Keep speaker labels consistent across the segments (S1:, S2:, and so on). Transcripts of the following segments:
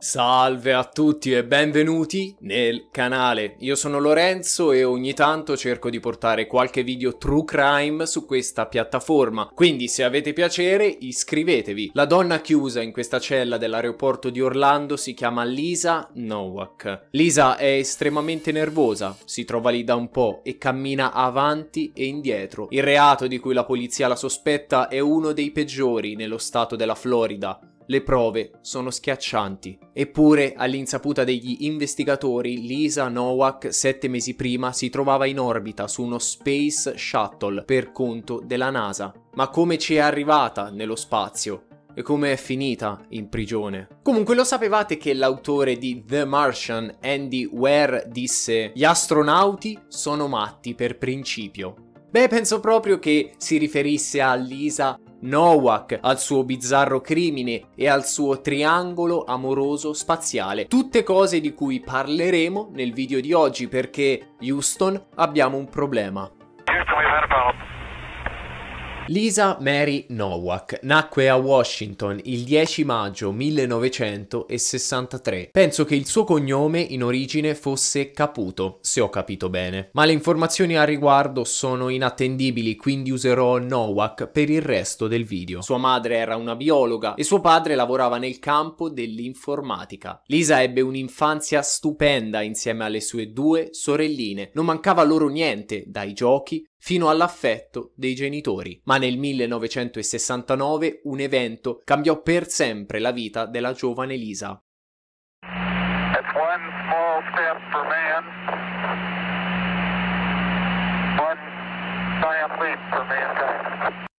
S1: Salve a tutti e benvenuti nel canale. Io sono Lorenzo e ogni tanto cerco di portare qualche video true crime su questa piattaforma. Quindi se avete piacere iscrivetevi. La donna chiusa in questa cella dell'aeroporto di Orlando si chiama Lisa Nowak. Lisa è estremamente nervosa, si trova lì da un po' e cammina avanti e indietro. Il reato di cui la polizia la sospetta è uno dei peggiori nello stato della Florida, le prove sono schiaccianti. Eppure, all'insaputa degli investigatori, Lisa Nowak sette mesi prima si trovava in orbita su uno Space Shuttle per conto della NASA. Ma come ci è arrivata nello spazio? e come è finita in prigione. Comunque lo sapevate che l'autore di The Martian, Andy Ware, disse gli astronauti sono matti per principio. Beh, penso proprio che si riferisse a Lisa Nowak, al suo bizzarro crimine e al suo triangolo amoroso spaziale. Tutte cose di cui parleremo nel video di oggi perché, Houston, abbiamo un problema. Houston, Lisa Mary Nowak nacque a Washington il 10 maggio 1963. Penso che il suo cognome in origine fosse Caputo, se ho capito bene. Ma le informazioni al riguardo sono inattendibili, quindi userò Nowak per il resto del video. Sua madre era una biologa e suo padre lavorava nel campo dell'informatica. Lisa ebbe un'infanzia stupenda insieme alle sue due sorelline. Non mancava loro niente, dai giochi fino all'affetto dei genitori. Ma nel 1969 un evento cambiò per sempre la vita della giovane Lisa.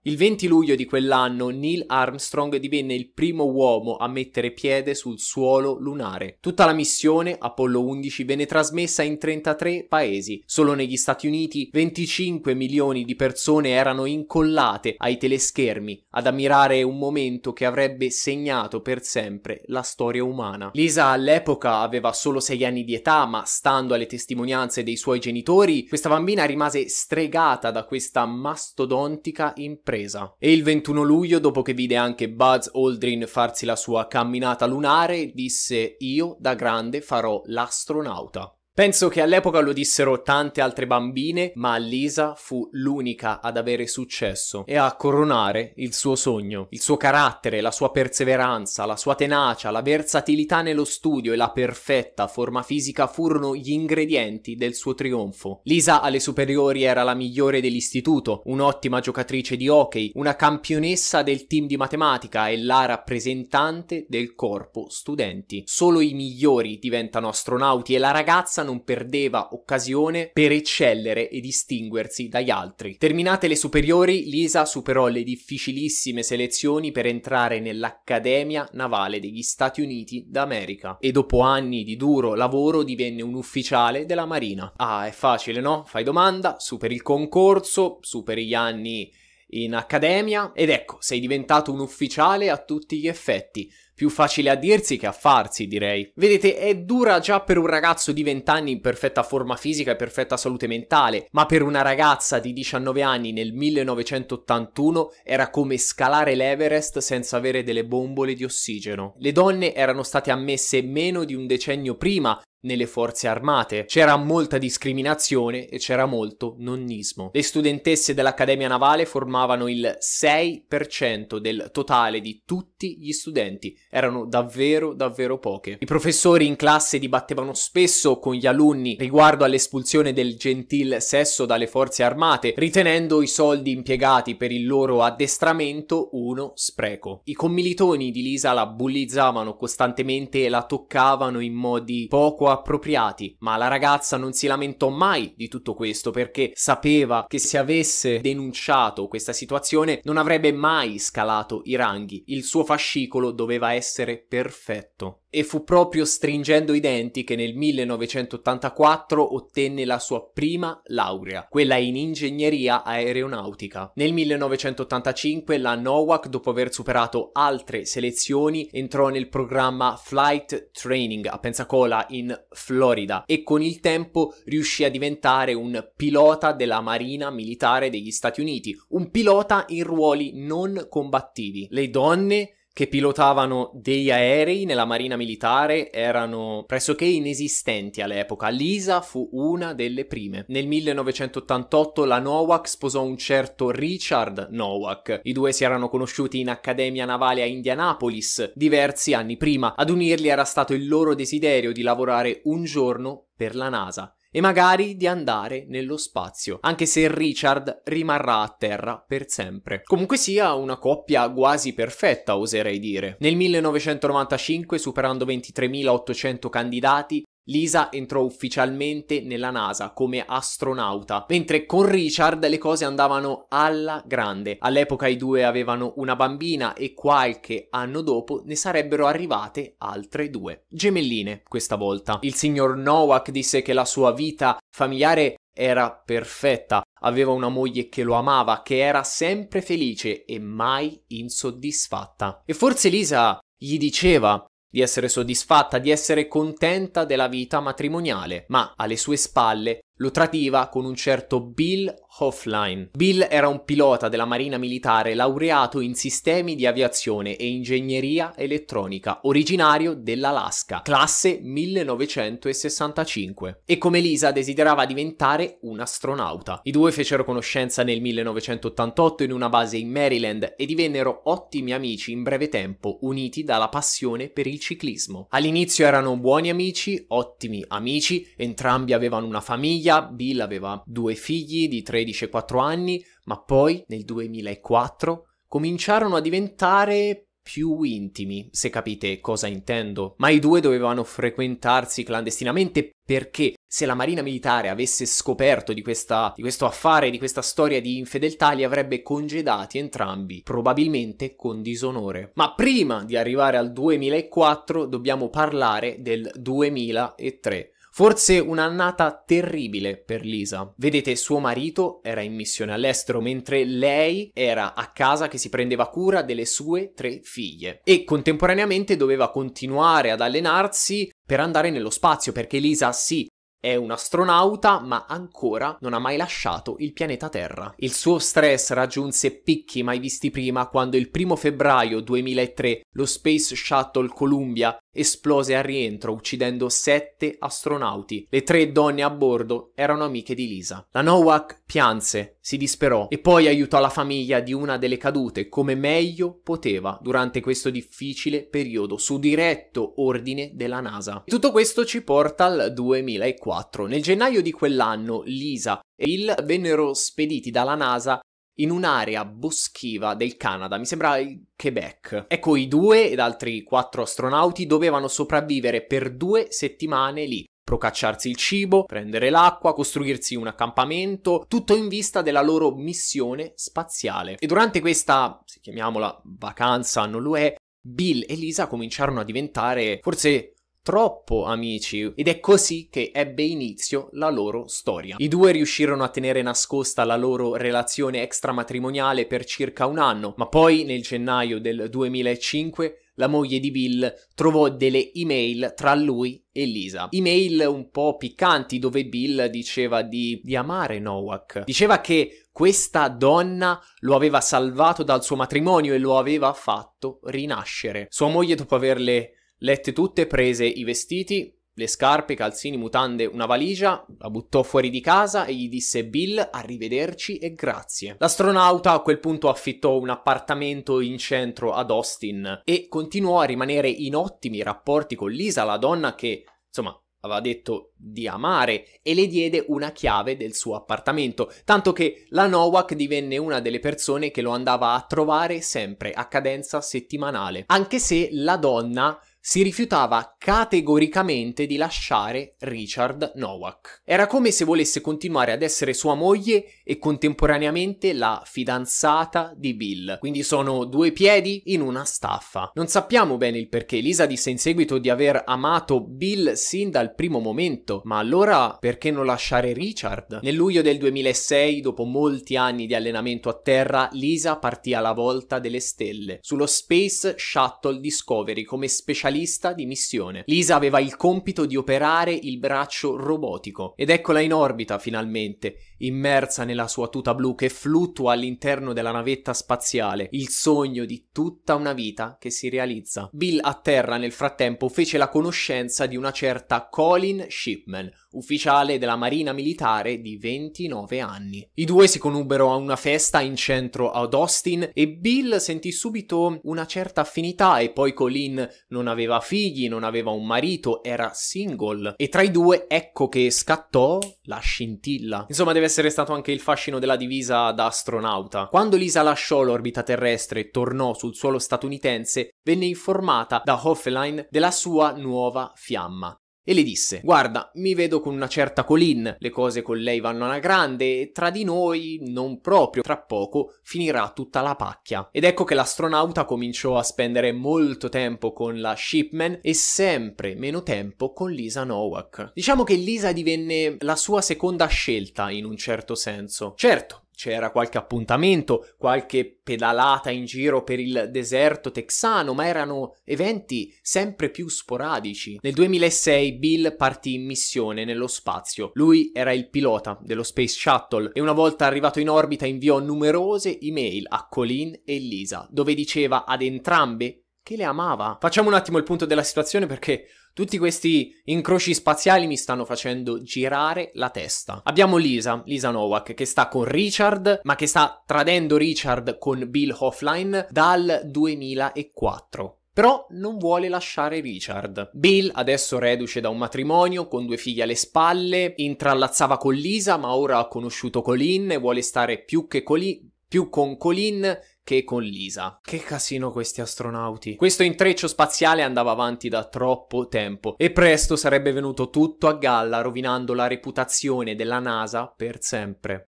S1: Il 20 luglio di quell'anno Neil Armstrong divenne il primo uomo a mettere piede sul suolo lunare. Tutta la missione, Apollo 11, venne trasmessa in 33 paesi. Solo negli Stati Uniti 25 milioni di persone erano incollate ai teleschermi ad ammirare un momento che avrebbe segnato per sempre la storia umana. Lisa all'epoca aveva solo 6 anni di età, ma stando alle testimonianze dei suoi genitori, questa bambina rimase stregata da questa mastodontica impresa sorpresa. E il 21 luglio, dopo che vide anche Buzz Aldrin farsi la sua camminata lunare, disse io da grande farò l'astronauta. Penso che all'epoca lo dissero tante altre bambine, ma Lisa fu l'unica ad avere successo e a coronare il suo sogno. Il suo carattere, la sua perseveranza, la sua tenacia, la versatilità nello studio e la perfetta forma fisica furono gli ingredienti del suo trionfo. Lisa alle superiori era la migliore dell'istituto, un'ottima giocatrice di hockey, una campionessa del team di matematica e la rappresentante del corpo studenti. Solo i migliori diventano astronauti e la ragazza non perdeva occasione per eccellere e distinguersi dagli altri. Terminate le superiori, Lisa superò le difficilissime selezioni per entrare nell'Accademia Navale degli Stati Uniti d'America e dopo anni di duro lavoro divenne un ufficiale della Marina. Ah, è facile, no? Fai domanda, superi il concorso, superi gli anni in accademia ed ecco, sei diventato un ufficiale a tutti gli effetti. Più facile a dirsi che a farsi, direi. Vedete, è dura già per un ragazzo di 20 anni in perfetta forma fisica e perfetta salute mentale, ma per una ragazza di 19 anni nel 1981 era come scalare l'Everest senza avere delle bombole di ossigeno. Le donne erano state ammesse meno di un decennio prima nelle forze armate. C'era molta discriminazione e c'era molto nonnismo. Le studentesse dell'Accademia Navale formavano il 6% del totale di tutti gli studenti. Erano davvero, davvero poche. I professori in classe dibattevano spesso con gli alunni riguardo all'espulsione del gentil sesso dalle forze armate, ritenendo i soldi impiegati per il loro addestramento uno spreco. I commilitoni di Lisa la bullizzavano costantemente e la toccavano in modi poco appropriati, ma la ragazza non si lamentò mai di tutto questo perché sapeva che se avesse denunciato questa situazione non avrebbe mai scalato i ranghi, il suo fascicolo doveva essere perfetto e fu proprio stringendo i denti che nel 1984 ottenne la sua prima laurea, quella in ingegneria aeronautica. Nel 1985 la NOAC, dopo aver superato altre selezioni, entrò nel programma Flight Training a Pensacola in Florida e con il tempo riuscì a diventare un pilota della Marina Militare degli Stati Uniti, un pilota in ruoli non combattivi. Le donne che pilotavano degli aerei nella marina militare erano pressoché inesistenti all'epoca. L'ISA fu una delle prime. Nel 1988 la Nowak sposò un certo Richard Nowak. I due si erano conosciuti in Accademia Navale a Indianapolis diversi anni prima. Ad unirli era stato il loro desiderio di lavorare un giorno per la NASA e magari di andare nello spazio, anche se Richard rimarrà a terra per sempre. Comunque sia una coppia quasi perfetta, oserei dire. Nel 1995, superando 23.800 candidati, Lisa entrò ufficialmente nella NASA come astronauta, mentre con Richard le cose andavano alla grande. All'epoca i due avevano una bambina e qualche anno dopo ne sarebbero arrivate altre due. Gemelline questa volta. Il signor Nowak disse che la sua vita familiare era perfetta, aveva una moglie che lo amava, che era sempre felice e mai insoddisfatta. E forse Lisa gli diceva di essere soddisfatta, di essere contenta della vita matrimoniale, ma alle sue spalle lo tradiva con un certo Bill Hoffline. Bill era un pilota della Marina Militare laureato in sistemi di aviazione e ingegneria elettronica, originario dell'Alaska, classe 1965. E come Lisa desiderava diventare un astronauta. I due fecero conoscenza nel 1988 in una base in Maryland e divennero ottimi amici in breve tempo, uniti dalla passione per il ciclismo. All'inizio erano buoni amici, ottimi amici, entrambi avevano una famiglia famiglia, Bill aveva due figli di 13 e 4 anni, ma poi nel 2004 cominciarono a diventare più intimi, se capite cosa intendo. Ma i due dovevano frequentarsi clandestinamente perché se la Marina Militare avesse scoperto di, questa, di questo affare, di questa storia di infedeltà, li avrebbe congedati entrambi, probabilmente con disonore. Ma prima di arrivare al 2004 dobbiamo parlare del 2003 Forse un'annata terribile per Lisa. Vedete, suo marito era in missione all'estero, mentre lei era a casa che si prendeva cura delle sue tre figlie e contemporaneamente doveva continuare ad allenarsi per andare nello spazio, perché Lisa sì, è un astronauta, ma ancora non ha mai lasciato il pianeta Terra. Il suo stress raggiunse picchi mai visti prima quando il primo febbraio 2003 lo Space Shuttle Columbia esplose a rientro uccidendo sette astronauti. Le tre donne a bordo erano amiche di Lisa. La Nowak pianse, si disperò e poi aiutò la famiglia di una delle cadute come meglio poteva durante questo difficile periodo su diretto ordine della NASA. E tutto questo ci porta al 2004 2004. Nel gennaio di quell'anno Lisa e Bill vennero spediti dalla NASA in un'area boschiva del Canada, mi sembra il Quebec. Ecco, i due ed altri quattro astronauti dovevano sopravvivere per due settimane lì, procacciarsi il cibo, prendere l'acqua, costruirsi un accampamento, tutto in vista della loro missione spaziale. E durante questa, se chiamiamola vacanza, non lo è, Bill e Lisa cominciarono a diventare forse troppo amici ed è così che ebbe inizio la loro storia. I due riuscirono a tenere nascosta la loro relazione extramatrimoniale per circa un anno, ma poi nel gennaio del 2005 la moglie di Bill trovò delle email tra lui e Lisa. Email un po' piccanti dove Bill diceva di, di amare Nowak. Diceva che questa donna lo aveva salvato dal suo matrimonio e lo aveva fatto rinascere. Sua moglie, dopo averle Lette tutte, prese i vestiti, le scarpe, i calzini, mutande, una valigia, la buttò fuori di casa e gli disse Bill arrivederci e grazie. L'astronauta a quel punto affittò un appartamento in centro ad Austin e continuò a rimanere in ottimi rapporti con Lisa, la donna che, insomma, aveva detto di amare e le diede una chiave del suo appartamento, tanto che la Nowak divenne una delle persone che lo andava a trovare sempre a cadenza settimanale, anche se la donna si rifiutava categoricamente di lasciare Richard Nowak. Era come se volesse continuare ad essere sua moglie e contemporaneamente la fidanzata di Bill. Quindi sono due piedi in una staffa. Non sappiamo bene il perché. Lisa disse in seguito di aver amato Bill sin dal primo momento conflitto. Ma allora perché non lasciare Richard? Nel luglio del 2006, dopo molti anni di allenamento a terra, Lisa partì alla volta delle stelle, sullo Space Shuttle Discovery come specialista di missione. Lisa aveva il compito di operare il braccio robotico ed eccola in orbita finalmente immersa nella sua tuta blu che fluttua all'interno della navetta spaziale, il sogno di tutta una vita che si realizza. Bill a terra nel frattempo fece la conoscenza di una certa Colin Shipman, ufficiale della Marina Militare di 29 anni. I due si conobbero a una festa in centro ad Austin e Bill sentì subito una certa affinità e poi Colin non aveva figli, non aveva un marito, era single e tra i due ecco che scattò la scintilla. Insomma deve essere stato anche il fascino della divisa da astronauta. Quando Lisa lasciò l'orbita terrestre e tornò sul suolo statunitense venne informata da Hoffeline della sua nuova fiamma e le disse guarda mi vedo con una certa Colin, le cose con lei vanno alla grande e tra di noi non proprio, tra poco finirà tutta la pacchia. Ed ecco che l'astronauta cominciò a spendere molto tempo con la Shipman e sempre meno tempo con Lisa Nowak. Diciamo che Lisa divenne la sua seconda scelta in un certo senso. Certo, c'era qualche appuntamento, qualche pedalata in giro per il deserto texano, ma erano eventi sempre più sporadici. Nel 2006 Bill partì in missione nello spazio. Lui era il pilota dello Space Shuttle e una volta arrivato in orbita inviò numerose email a Colin e Lisa, dove diceva ad entrambe che le amava. Facciamo un attimo il punto della situazione perché tutti questi incroci spaziali mi stanno facendo girare la testa. Abbiamo Lisa, Lisa Nowak, che sta con Richard, ma che sta tradendo Richard con Bill Hoffline dal 2004 però non vuole lasciare Richard. Bill, adesso reduce da un matrimonio, con due figli alle spalle, intrallazzava con Lisa, ma ora ha conosciuto Colin e vuole stare più, Colin, più con Colin che con Lisa. Che casino questi astronauti. Questo intreccio spaziale andava avanti da troppo tempo e presto sarebbe venuto tutto a galla rovinando la reputazione della NASA per sempre.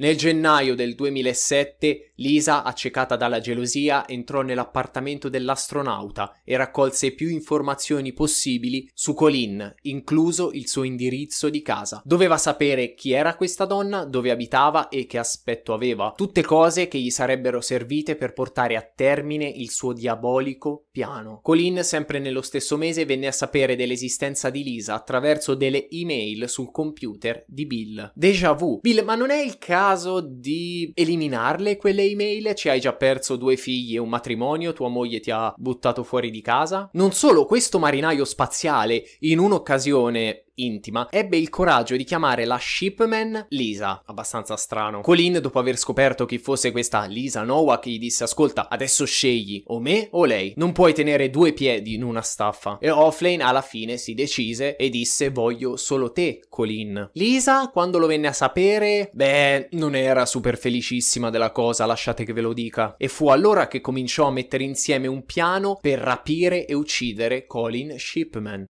S1: Nel gennaio del 2007 Lisa, accecata dalla gelosia, entrò nell'appartamento dell'astronauta e raccolse più informazioni possibili su Colin, incluso il suo indirizzo di casa. Doveva sapere chi era questa donna, dove abitava e che aspetto aveva, tutte cose che gli sarebbero servite per portare a termine il suo diabolico piano. Colin, sempre nello stesso mese, venne a sapere dell'esistenza di Lisa attraverso delle email sul computer di Bill. Déjà vu. Bill, ma non è il caso caso di eliminarle quelle email? Ci hai già perso due figli e un matrimonio, tua moglie ti ha buttato fuori di casa? Non solo, questo marinaio spaziale in un'occasione intima, ebbe il coraggio di chiamare la shipman Lisa, abbastanza strano. Colin, dopo aver scoperto chi fosse questa Lisa Nowak, gli disse ascolta, adesso scegli o me o lei, non puoi tenere due piedi in una staffa. E Offlane alla fine si decise e disse voglio solo te, Colin. Lisa, quando lo venne a sapere, beh, non era super felicissima della cosa, lasciate che ve lo dica. E fu allora che cominciò a mettere insieme un piano per rapire e uccidere Colin Shipman.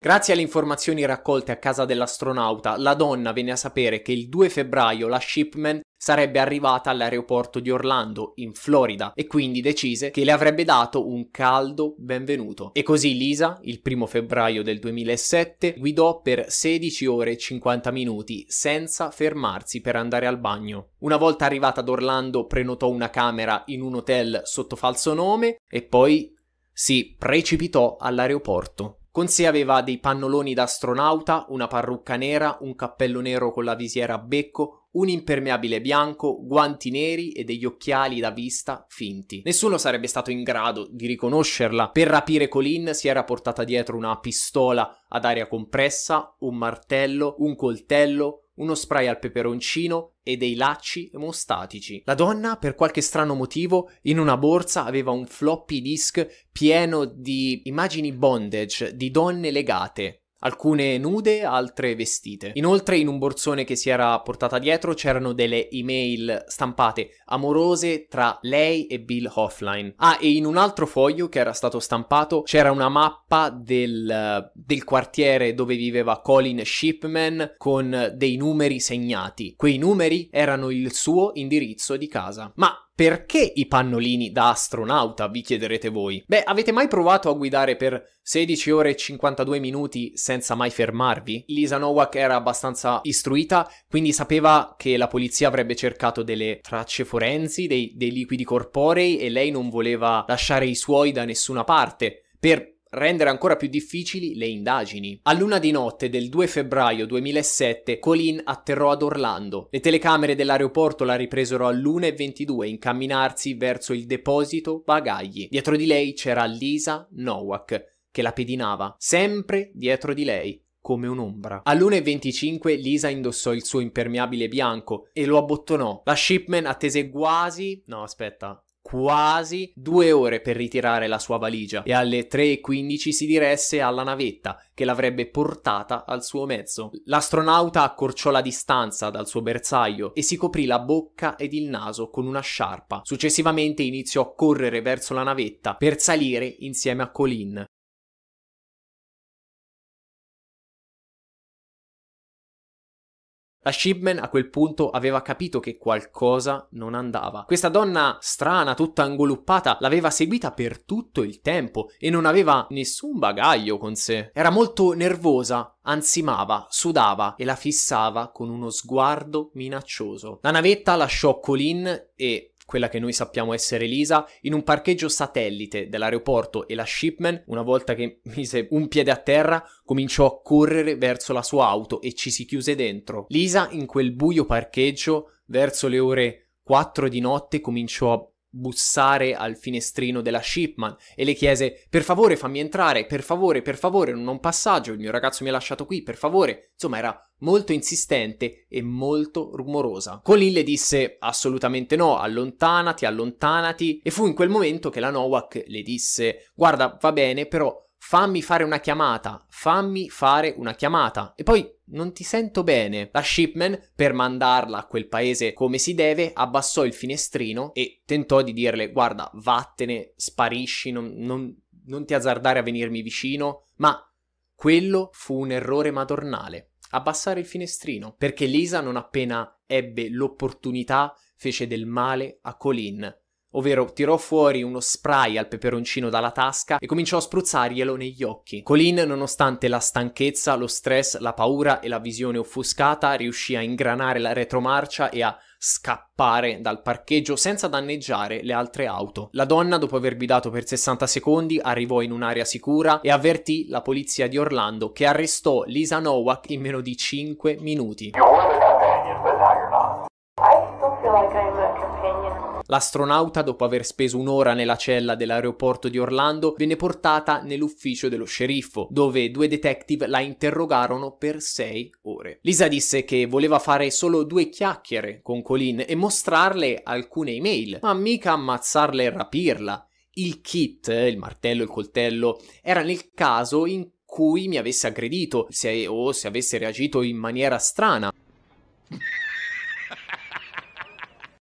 S1: Grazie alle informazioni raccolte a casa dell'astronauta, la donna venne a sapere che il 2 febbraio la Shipman sarebbe arrivata all'aeroporto di Orlando, in Florida, e quindi decise che le avrebbe dato un caldo benvenuto. E così Lisa, il 1 febbraio del 2007, guidò per 16 ore e 50 minuti senza fermarsi per andare al bagno. Una volta arrivata ad Orlando prenotò una camera in un hotel sotto falso nome e poi si precipitò all'aeroporto. Con sé aveva dei pannoloni da astronauta, una parrucca nera, un cappello nero con la visiera a becco, un impermeabile bianco, guanti neri e degli occhiali da vista finti. Nessuno sarebbe stato in grado di riconoscerla. Per rapire Colin si era portata dietro una pistola ad aria compressa, un martello, un coltello, uno spray al peperoncino e dei lacci emostatici. La donna, per qualche strano motivo, in una borsa aveva un floppy disk pieno di immagini bondage di donne legate, alcune nude, altre vestite. Inoltre in un borsone che si era portata dietro c'erano delle email stampate amorose tra lei e Bill Hoffline. Ah, e in un altro foglio che era stato stampato c'era una mappa del, del quartiere dove viveva Colin Shipman con dei numeri segnati. Quei numeri erano il suo indirizzo di casa. Ma perché i pannolini da astronauta, vi chiederete voi? Beh, avete mai provato a guidare per 16 ore e 52 minuti senza mai fermarvi? Lisa Nowak era abbastanza istruita, quindi sapeva che la polizia avrebbe cercato delle tracce forensi, dei, dei liquidi corporei e lei non voleva lasciare i suoi da nessuna parte per rendere ancora più difficili le indagini. A luna di notte del 2 febbraio 2007 Colin atterrò ad Orlando. Le telecamere dell'aeroporto la ripresero all'1.22 incamminarsi verso il deposito bagagli. Dietro di lei c'era Lisa Nowak che la pedinava, sempre dietro di lei, come un'ombra. 1.25 Lisa indossò il suo impermeabile bianco e lo abbottonò. La shipman attese quasi... No, aspetta, quasi due ore per ritirare la sua valigia e alle 3.15 si diresse alla navetta che l'avrebbe portata al suo mezzo. L'astronauta accorciò la distanza dal suo bersaglio e si coprì la bocca ed il naso con una sciarpa. Successivamente iniziò a correre verso la navetta per salire insieme a Colin. La Shipman a quel punto aveva capito che qualcosa non andava. Questa donna strana, tutta angoluppata, l'aveva seguita per tutto il tempo e non aveva nessun bagaglio con sé. Era molto nervosa, ansimava, sudava e la fissava con uno sguardo minaccioso. La navetta lasciò Colin e quella che noi sappiamo essere Lisa, in un parcheggio satellite dell'aeroporto e la Shipman, una volta che mise un piede a terra, cominciò a correre verso la sua auto e ci si chiuse dentro. Lisa in quel buio parcheggio, verso le ore 4 di notte, cominciò a bussare al finestrino della shipman e le chiese per favore fammi entrare, per favore, per favore, non ho un passaggio, il mio ragazzo mi ha lasciato qui, per favore. Insomma era molto insistente e molto rumorosa. Colin le disse assolutamente no, allontanati, allontanati e fu in quel momento che la Nowak le disse guarda va bene però fammi fare una chiamata, fammi fare una chiamata e poi non ti sento bene. La shipman, per mandarla a quel paese come si deve, abbassò il finestrino e tentò di dirle: Guarda, vattene, sparisci, non, non, non ti azzardare a venirmi vicino. Ma quello fu un errore madornale. Abbassare il finestrino, perché Lisa, non appena ebbe l'opportunità, fece del male a Colin ovvero tirò fuori uno spray al peperoncino dalla tasca e cominciò a spruzzarglielo negli occhi. Colin, nonostante la stanchezza, lo stress, la paura e la visione offuscata, riuscì a ingranare la retromarcia e a scappare dal parcheggio senza danneggiare le altre auto. La donna, dopo aver guidato per 60 secondi, arrivò in un'area sicura e avvertì la polizia di Orlando che arrestò Lisa Nowak in meno di 5 minuti. L'astronauta, dopo aver speso un'ora nella cella dell'aeroporto di Orlando, venne portata nell'ufficio dello sceriffo, dove due detective la interrogarono per sei ore. Lisa disse che voleva fare solo due chiacchiere con Colin e mostrarle alcune email, ma mica ammazzarla e rapirla. Il kit, il martello, e il coltello, era nel caso in cui mi avesse aggredito se, o se avesse reagito in maniera strana.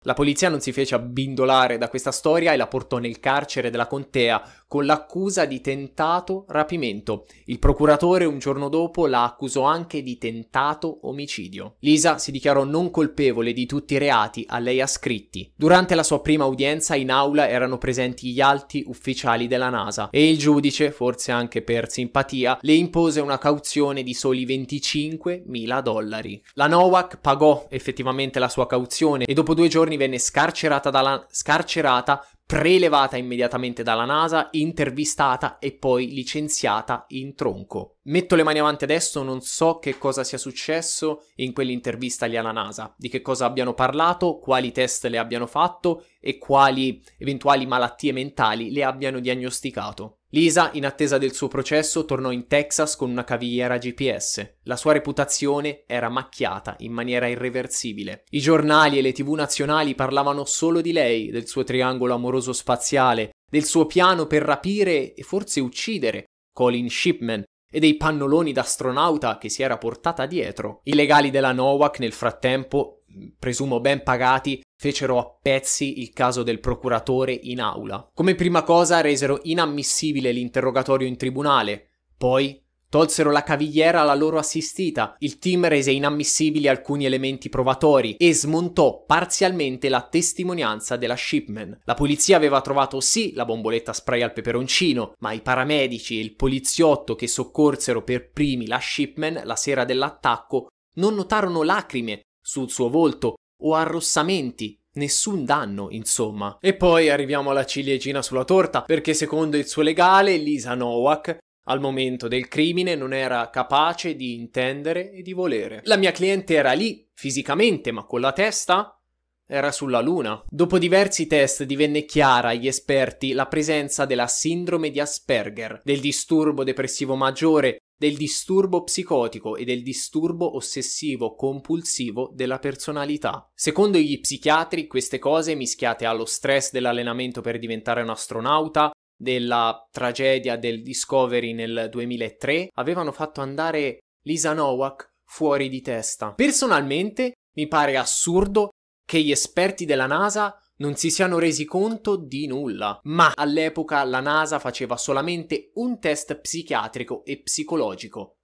S1: La polizia non si fece abbindolare da questa storia e la portò nel carcere della contea con l'accusa di tentato rapimento. Il procuratore un giorno dopo la accusò anche di tentato omicidio. Lisa si dichiarò non colpevole di tutti i reati a lei ascritti. Durante la sua prima udienza in aula erano presenti gli alti ufficiali della NASA e il giudice, forse anche per simpatia, le impose una cauzione di soli 25.000 dollari. La Nowak pagò effettivamente la sua cauzione e dopo due giorni Marconi venne scarcerata, dalla, scarcerata, prelevata immediatamente dalla NASA, intervistata e poi licenziata in tronco. Metto le mani avanti adesso, non so che cosa sia successo in quell'intervista lì alla NASA, di che cosa abbiano parlato, quali test le abbiano fatto e quali eventuali malattie mentali le abbiano diagnosticato. Lisa, in attesa del suo processo, tornò in Texas con una cavigliera GPS. La sua reputazione era macchiata in maniera irreversibile. I giornali e le tv nazionali parlavano solo di lei, del suo triangolo amoroso spaziale, del suo piano per rapire e forse uccidere Colin Shipman, e dei pannoloni d'astronauta che si era portata dietro. I legali della NOWAC, nel frattempo presumo ben pagati, fecero a pezzi il caso del procuratore in aula. Come prima cosa resero inammissibile l'interrogatorio in tribunale, poi Tolsero la cavigliera alla loro assistita, il team rese inammissibili alcuni elementi provatori e smontò parzialmente la testimonianza della shipman. La polizia aveva trovato sì la bomboletta spray al peperoncino, ma i paramedici e il poliziotto che soccorsero per primi la shipman la sera dell'attacco non notarono lacrime sul suo volto o arrossamenti Nessun danno, insomma. E poi arriviamo alla ciliegina sulla torta, perché secondo il suo legale, Lisa Nowak, al momento del crimine non era capace di intendere e di volere. La mia cliente era lì, fisicamente, ma con la testa era sulla luna. Dopo diversi test divenne chiara agli esperti la presenza della sindrome di Asperger, del disturbo depressivo maggiore del disturbo psicotico e del disturbo ossessivo compulsivo della personalità. Secondo gli psichiatri, queste cose mischiate allo stress dell'allenamento per diventare un astronauta, della tragedia del Discovery nel 2003, avevano fatto andare Lisa Nowak fuori di testa. Personalmente mi pare assurdo che gli esperti della NASA non si siano resi conto di nulla. Ma all'epoca la NASA faceva solamente un test psichiatrico e psicologico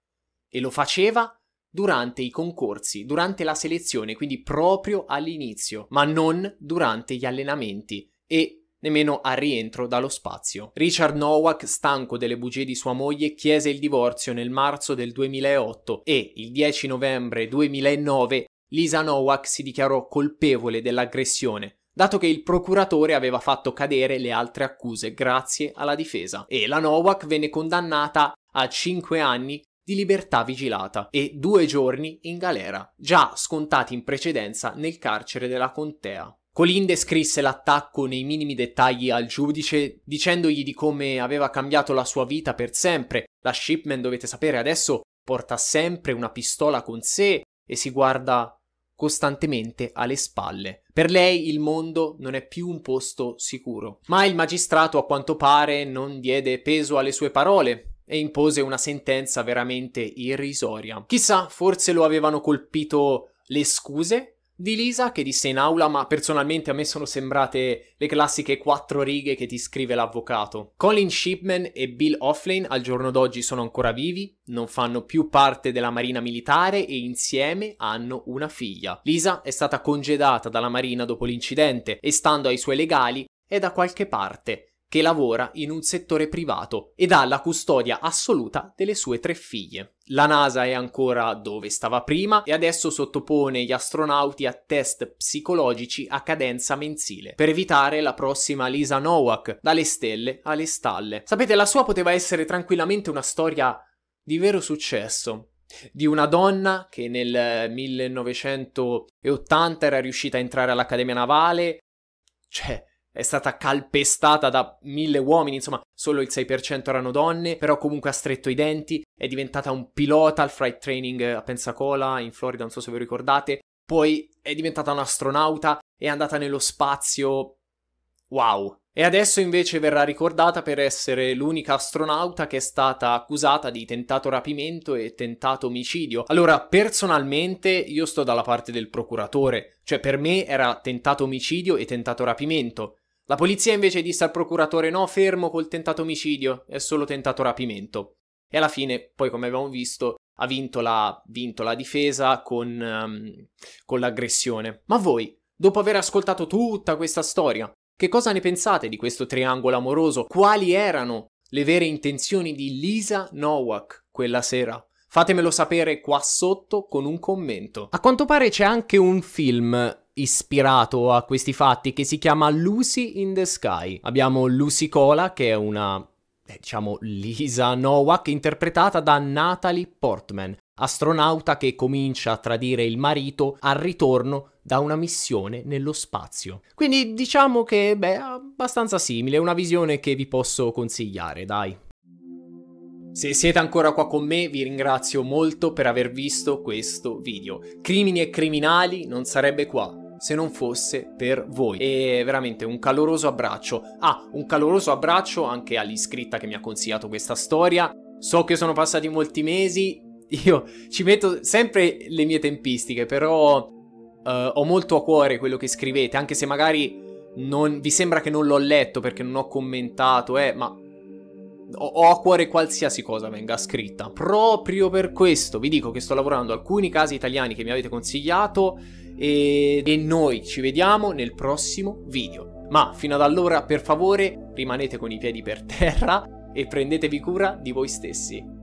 S1: e lo faceva durante i concorsi, durante la selezione, quindi proprio all'inizio, ma non durante gli allenamenti e nemmeno al rientro dallo spazio. Richard Nowak, stanco delle bugie di sua moglie, chiese il divorzio nel marzo del 2008 e il 10 novembre 2009 Lisa Nowak si dichiarò colpevole dell'aggressione dato che il procuratore aveva fatto cadere le altre accuse grazie alla difesa e la Nowak venne condannata a 5 anni di libertà vigilata e due giorni in galera, già scontati in precedenza nel carcere della contea. Colin descrisse l'attacco nei minimi dettagli al giudice, dicendogli di come aveva cambiato la sua vita per sempre. La shipman, dovete sapere, adesso porta sempre una pistola con sé e si guarda costantemente alle spalle. Per lei il mondo non è più un posto sicuro. Ma il magistrato a quanto pare non diede peso alle sue parole e impose una sentenza veramente irrisoria. Chissà, forse lo avevano colpito le scuse di Lisa che disse in aula, ma personalmente a me sono sembrate le classiche quattro righe che ti scrive l'avvocato. Colin Shipman e Bill Offlane al giorno d'oggi sono ancora vivi, non fanno più parte della Marina militare e insieme hanno una figlia. Lisa è stata congedata dalla Marina dopo l'incidente e stando ai suoi legali è da qualche parte che lavora in un settore privato ed ha la custodia assoluta delle sue tre figlie. La NASA è ancora dove stava prima e adesso sottopone gli astronauti a test psicologici a cadenza mensile per evitare la prossima Lisa Nowak dalle stelle alle stalle. Sapete, la sua poteva essere tranquillamente una storia di vero successo, di una donna che nel 1980 era riuscita a entrare all'Accademia Navale, cioè è stata calpestata da mille uomini, insomma solo il 6% erano donne, però comunque ha stretto i denti, è diventata un pilota al flight training a Pensacola, in Florida, non so se vi ricordate, poi è diventata un'astronauta, è andata nello spazio, wow. E adesso invece verrà ricordata per essere l'unica astronauta che è stata accusata di tentato rapimento e tentato omicidio. Allora, personalmente io sto dalla parte del procuratore, cioè per me era tentato omicidio e tentato rapimento. La polizia invece disse al procuratore no, fermo col tentato omicidio, è solo tentato rapimento. E alla fine, poi come abbiamo visto, ha vinto la, vinto la difesa con, um, con l'aggressione. Ma voi, dopo aver ascoltato tutta questa storia, che cosa ne pensate di questo triangolo amoroso? Quali erano le vere intenzioni di Lisa Nowak quella sera? Fatemelo sapere qua sotto con un commento. A quanto pare c'è anche un film ispirato a questi fatti che si chiama Lucy in the Sky. Abbiamo Lucy Cola che è una eh, diciamo Lisa Nowak interpretata da Natalie Portman, astronauta che comincia a tradire il marito al ritorno da una missione nello spazio. Quindi diciamo che beh, abbastanza simile, una visione che vi posso consigliare, dai. Se siete ancora qua con me vi ringrazio molto per aver visto questo video. Crimini e criminali non sarebbe qua se non fosse per voi. E veramente un caloroso abbraccio. Ah, un caloroso abbraccio anche all'iscritta che mi ha consigliato questa storia. So che sono passati molti mesi, io ci metto sempre le mie tempistiche, però uh, ho molto a cuore quello che scrivete, anche se magari non, vi sembra che non l'ho letto perché non ho commentato, eh, ma ho, ho a cuore qualsiasi cosa venga scritta. Proprio per questo vi dico che sto lavorando alcuni casi italiani che mi avete consigliato e, e noi ci vediamo nel prossimo video. Ma fino ad allora per favore rimanete con i piedi per terra e prendetevi cura di voi stessi.